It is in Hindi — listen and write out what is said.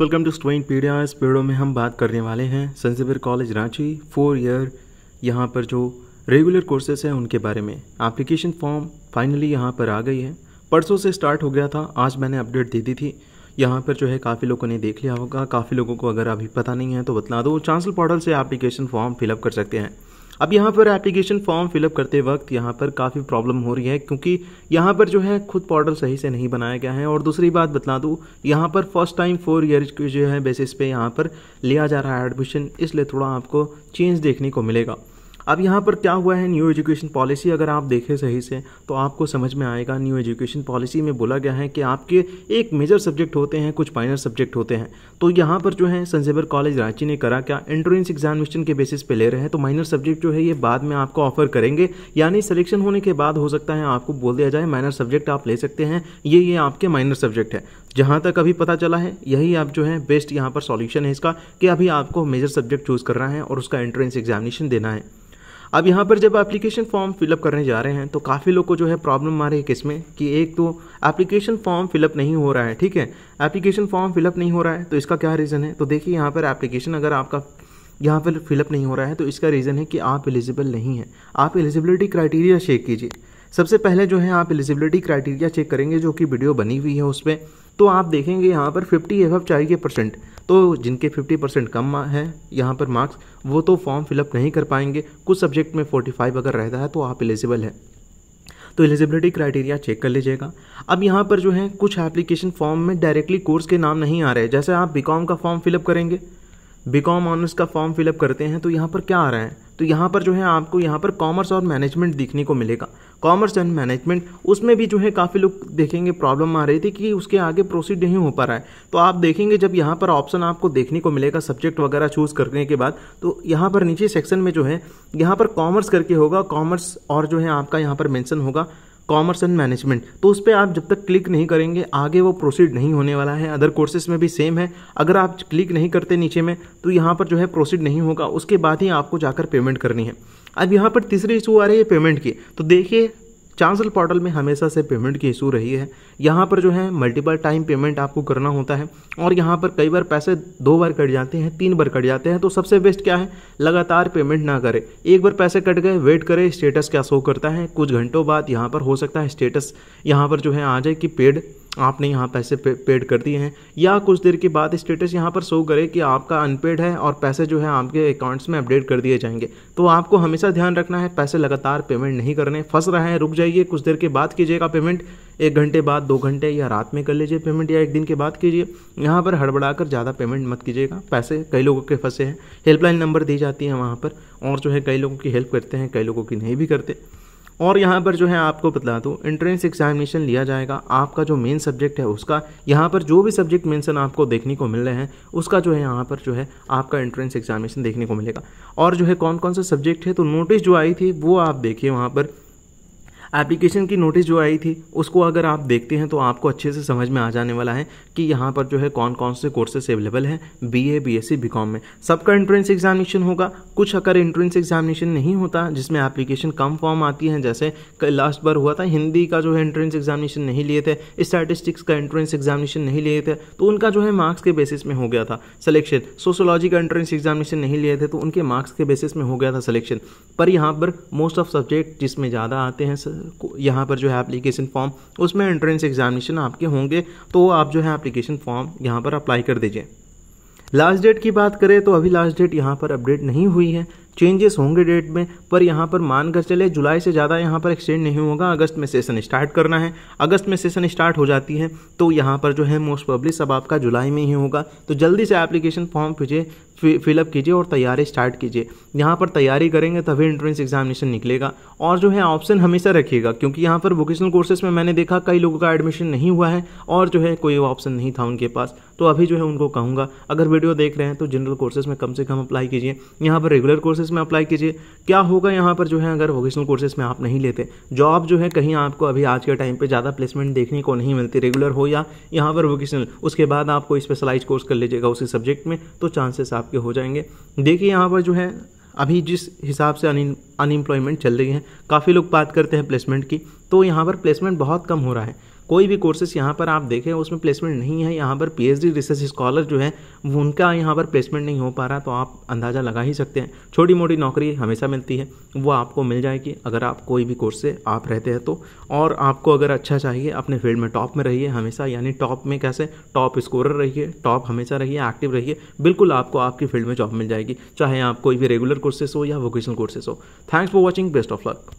वेलकम टू स्टोइन पीडिया इस पीडियो में हम बात करने वाले हैं संजीवर कॉलेज रांची फोर ईयर यहाँ पर जो रेगुलर कोर्सेज हैं उनके बारे में एप्लीकेशन फॉर्म फाइनली यहाँ पर आ गई है परसों से स्टार्ट हो गया था आज मैंने अपडेट दे दी थी यहाँ पर जो है काफ़ी लोगों ने देख लिया होगा काफ़ी लोगों को अगर अभी पता नहीं है तो बतला दो चांसल पोर्टल से एप्लीकेशन फॉर्म फिलअप कर सकते हैं अब यहाँ पर एप्लीकेशन फॉर्म फिलअप करते वक्त यहाँ पर काफ़ी प्रॉब्लम हो रही है क्योंकि यहाँ पर जो है खुद पोर्टल सही से नहीं बनाया गया है और दूसरी बात बता दूँ यहाँ पर फर्स्ट टाइम फोर ईयर जो है बेसिस पे यहाँ पर लिया जा रहा है एडमिशन इसलिए थोड़ा आपको चेंज देखने को मिलेगा अब यहाँ पर क्या हुआ है न्यू एजुकेशन पॉलिसी अगर आप देखें सही से तो आपको समझ में आएगा न्यू एजुकेशन पॉलिसी में बोला गया है कि आपके एक मेजर सब्जेक्ट होते हैं कुछ माइनर सब्जेक्ट होते हैं तो यहाँ पर जो है संसेबर कॉलेज रांची ने करा क्या एंट्रेंस एग्जामिनेशन के बेसिस पे ले रहे हैं तो माइनर सब्जेक्ट जो है ये बाद में आपको ऑफर करेंगे यानी सिलेक्शन होने के बाद हो सकता है आपको बोल दिया जाए माइनर सब्जेक्ट आप ले सकते हैं ये ये आपके माइनर सब्जेक्ट है जहाँ तक अभी पता चला है यही आप जो है बेस्ट यहाँ पर सॉल्यूशन है इसका कि अभी आपको मेजर सब्जेक्ट चूज़ करना है और उसका एंट्रेंस एग्जामिनेशन देना है अब यहाँ पर जब एप्लीकेशन फॉर्म फिलअप करने जा रहे हैं तो काफ़ी लोग को जो है प्रॉब्लम आ रही है किसमें कि एक तो एप्लीकेशन फॉर्म फिलअप नहीं हो रहा है ठीक है एप्लीकेशन फॉर्म फिलअप नहीं हो रहा है तो इसका क्या रीज़न है तो देखिए यहाँ पर एप्लीकेशन अगर आपका यहाँ पर फिलअप नहीं हो रहा है तो इसका रीज़न है कि आप एलिजिबल नहीं है आप एलिजिबिलिटी क्राइटेरिया चेक कीजिए सबसे पहले जो है आप एलिजिबिलिटी क्राइटेरिया चेक करेंगे जो कि वीडियो बनी हुई है उस पर तो आप देखेंगे यहाँ पर फिफ्टी एफ चाहिए परसेंट तो जिनके 50 परसेंट कम है यहाँ पर मार्क्स वो तो फॉर्म फिलअप नहीं कर पाएंगे कुछ सब्जेक्ट में 45 अगर रहता है तो आप एलिजिबल हैं तो एलिजिबिलिटी क्राइटेरिया चेक कर लीजिएगा अब यहाँ पर जो है कुछ एप्लीकेशन फॉर्म में डायरेक्टली कोर्स के नाम नहीं आ रहे हैं जैसे आप बी का फॉर्म फिलअप करेंगे बी कॉम ऑनर्स का फॉर्म फिलअप करते हैं तो यहाँ पर क्या आ रहा है तो यहाँ पर जो है आपको यहाँ पर कॉमर्स और मैनेजमेंट देखने को मिलेगा कॉमर्स एंड मैनेजमेंट उसमें भी जो है काफ़ी लोग देखेंगे प्रॉब्लम आ रही थी कि उसके आगे प्रोसीड नहीं हो पा रहा है तो आप देखेंगे जब यहाँ पर ऑप्शन आपको देखने को मिलेगा सब्जेक्ट वगैरह चूज़ करने के बाद तो यहाँ पर नीचे सेक्शन में जो है यहाँ पर कॉमर्स करके होगा कॉमर्स और जो है आपका यहाँ पर मैंसन होगा कॉमर्स एंड मैनेजमेंट तो उस पर आप जब तक क्लिक नहीं करेंगे आगे वो प्रोसीड नहीं होने वाला है अदर कोर्सेज में भी सेम है अगर आप क्लिक नहीं करते नीचे में तो यहाँ पर जो है प्रोसीड नहीं होगा उसके बाद ही आपको जाकर पेमेंट करनी है अब यहाँ पर तीसरी इशू आ रही है पेमेंट की तो देखिए चांसल पोर्टल में हमेशा से पेमेंट की इशू रही है यहाँ पर जो है मल्टीपल टाइम पेमेंट आपको करना होता है और यहाँ पर कई बार पैसे दो बार कट जाते हैं तीन बार कट जाते हैं तो सबसे बेस्ट क्या है लगातार पेमेंट ना करें एक बार पैसे कट गए वेट करें स्टेटस क्या शो करता है कुछ घंटों बाद यहाँ पर हो सकता है स्टेटस यहाँ पर जो है आ जाए कि पेड आपने यहाँ पैसे पे, पेड कर दिए हैं या कुछ देर के बाद स्टेटस यहाँ पर शो करे कि आपका अनपेड है और पैसे जो है आपके अकाउंट्स में अपडेट कर दिए जाएंगे तो आपको हमेशा ध्यान रखना है पैसे लगातार पेमेंट नहीं करने फंस रहे हैं रुक जाइए कुछ देर के बाद कीजिएगा पेमेंट एक घंटे बाद दो घंटे या रात में कर लीजिए पेमेंट या एक दिन के बाद कीजिए यहाँ पर हड़बड़ा कर ज़्यादा पेमेंट मत कीजिएगा पैसे कई लोगों के फंसे हैं हेल्पलाइन नंबर दी जाती है वहाँ पर और जो है कई लोगों की हेल्प करते हैं कई लोगों की नहीं भी करते और यहाँ पर जो है आपको बता दूँ एंट्रेंस एग्जामिनेशन लिया जाएगा आपका जो मेन सब्जेक्ट है उसका यहाँ पर जो भी सब्जेक्ट मेंशन आपको देखने को मिल रहे हैं उसका जो है यहाँ पर जो है आपका एंट्रेंस एग्जामिनेशन देखने को मिलेगा और जो है कौन कौन सा सब्जेक्ट है तो नोटिस जो आई थी वो आप देखिए वहाँ पर एप्लीकेशन की नोटिस जो आई थी उसको अगर आप देखते हैं तो आपको अच्छे से समझ में आ जाने वाला है कि यहाँ पर जो है कौन कौन से कोर्सेस अवेलेबल हैं B A B S C B com में सबका एंट्रेंस एग्जामिनेशन होगा कुछ अगर एंट्रेंस एग्जामिनेशन नहीं होता जिसमें एप्लीकेशन कम फॉर्म आती है जैसे लास्ट बार हुआ था हिंदी का जो है एंट्रेंस एग्जामिनेशन नहीं लिए थे स्टैटिस्टिक्स का एंट्रेंस एग्जामिनेशन नहीं लिए थे तो उनका जो है मार्क्स के बेसिस में हो गया था सिलेक्शन सोशोलॉजी का एंट्रेंस एग्जामिनेशन नहीं लिए थे तो उनके मार्क्स के बेसिस में हो गया था सिलेक्शन पर यहाँ पर मोस्ट ऑफ सब्जेक्ट जिसमें ज़्यादा आते हैं यहाँ पर जो है एप्लीकेशन फॉर्म उसमें एंट्रेंस एग्जामिनेशन आपके होंगे तो आप जो है एप्लीकेशन फॉर्म यहाँ पर अप्लाई कर दीजिए लास्ट डेट की बात करें तो अभी लास्ट डेट यहाँ पर अपडेट नहीं हुई है चेंजेस होंगे डेट में पर यहाँ पर मानकर चले जुलाई से ज़्यादा यहाँ पर एक्सटेंड नहीं होगा अगस्त में सेशन स्टार्ट करना है अगस्त में सेशन स्टार्ट हो जाती है तो यहाँ पर जो है मोस्ट पब्लिक सब आपका जुलाई में ही होगा तो जल्दी से एप्लीकेशन फॉर्म भेजिए फिलअप कीजिए और तैयारी स्टार्ट कीजिए यहाँ पर तैयारी करेंगे तभी एंट्रेंस एग्जामिनेशन निकलेगा और जो है ऑप्शन हमेशा रखिएगा क्योंकि यहाँ पर वोकेशनल कोर्सेज में मैंने देखा कई लोगों का एडमिशन नहीं हुआ है और जो है कोई ऑप्शन नहीं था उनके पास तो अभी जो है उनको कहूँगा अगर वीडियो देख रहे हैं तो जनरल कोर्सेज में कम से कम अप्लाई कीजिए यहाँ पर रेगुलर कोर्सेज कोर्सेज में अप्लाई कीजिए क्या होगा यहाँ पर जो है अगर वोकेशनल कोर्सेज में आप नहीं लेते जॉब जो है कहीं आपको अभी आज के टाइम पर ज़्यादा प्लेसमेंट देखने को नहीं मिलती रेगुलर हो या यहाँ पर वोकेशनल उसके बाद आप कोई स्पेशलाइज कोर्स कर लीजिएगा उसी सब्जेक्ट में तो चांसेस आपके हो जाएंगे देखिए यहाँ पर जो है अभी जिस हिसाब से अनएम्प्लॉयमेंट चल रही है काफ़ी लोग बात करते हैं प्लेसमेंट की तो यहाँ पर प्लेसमेंट बहुत कम हो रहा है कोई भी कोर्सेस यहाँ पर आप देखें उसमें प्लेसमेंट नहीं है यहाँ पर पीएचडी रिसर्च स्कॉलर जो है उनका यहाँ पर प्लेसमेंट नहीं हो पा रहा तो आप अंदाज़ा लगा ही सकते हैं छोटी मोटी नौकरी हमेशा मिलती है वो आपको मिल जाएगी अगर आप कोई भी कोर्स से आप रहते हैं तो और आपको अगर अच्छा चाहिए अपने फील्ड में टॉप में रहिए हमेशा यानी टॉप में कैसे टॉप स्कोरर रहिए टॉप हमेशा रहिए एक्टिव रहिए बिल्कुल आपको आपकी फील्ड में जॉब मिल जाएगी चाहे आप कोई भी रेगुलर कोर्सेस हो या वोकेशनल कोर्सेस हो thanks for watching best of luck